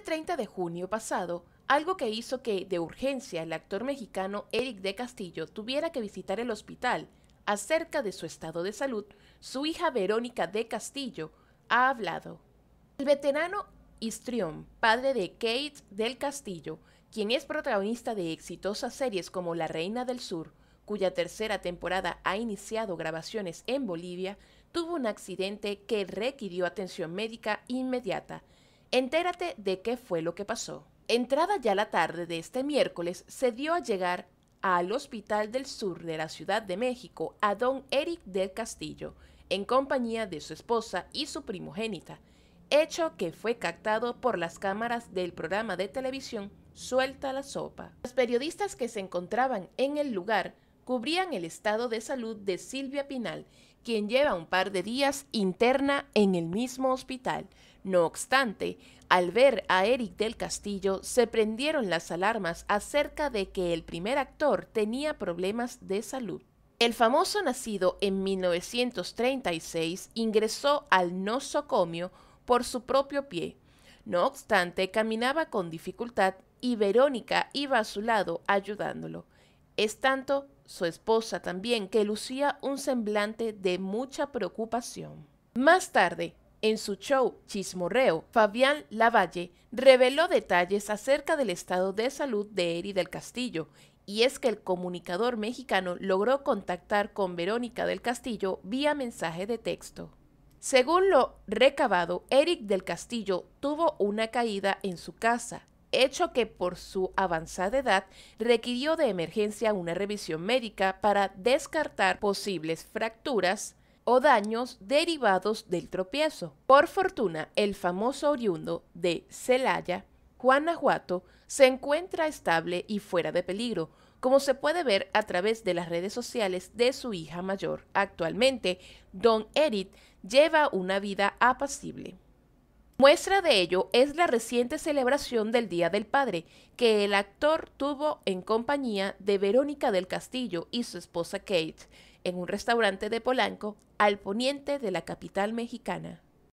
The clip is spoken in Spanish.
30 este de junio pasado, algo que hizo que, de urgencia, el actor mexicano Eric de Castillo tuviera que visitar el hospital. Acerca de su estado de salud, su hija Verónica de Castillo ha hablado. El veterano Istrión, padre de Kate del Castillo, quien es protagonista de exitosas series como La Reina del Sur, cuya tercera temporada ha iniciado grabaciones en Bolivia, tuvo un accidente que requirió atención médica inmediata Entérate de qué fue lo que pasó. Entrada ya la tarde de este miércoles, se dio a llegar al Hospital del Sur de la Ciudad de México a don Eric del Castillo, en compañía de su esposa y su primogénita, hecho que fue captado por las cámaras del programa de televisión Suelta la Sopa. Los periodistas que se encontraban en el lugar cubrían el estado de salud de Silvia Pinal, quien lleva un par de días interna en el mismo hospital. No obstante, al ver a Eric del Castillo, se prendieron las alarmas acerca de que el primer actor tenía problemas de salud. El famoso nacido en 1936 ingresó al nosocomio por su propio pie. No obstante, caminaba con dificultad y Verónica iba a su lado ayudándolo. Es tanto su esposa también que lucía un semblante de mucha preocupación. Más tarde, en su show Chismorreo, Fabián Lavalle reveló detalles acerca del estado de salud de Eric del Castillo, y es que el comunicador mexicano logró contactar con Verónica del Castillo vía mensaje de texto. Según lo recabado, Eric del Castillo tuvo una caída en su casa hecho que por su avanzada edad requirió de emergencia una revisión médica para descartar posibles fracturas o daños derivados del tropiezo. Por fortuna, el famoso oriundo de Celaya, Guanajuato, se encuentra estable y fuera de peligro, como se puede ver a través de las redes sociales de su hija mayor. Actualmente, Don Eric lleva una vida apacible. Muestra de ello es la reciente celebración del Día del Padre, que el actor tuvo en compañía de Verónica del Castillo y su esposa Kate, en un restaurante de Polanco, al poniente de la capital mexicana.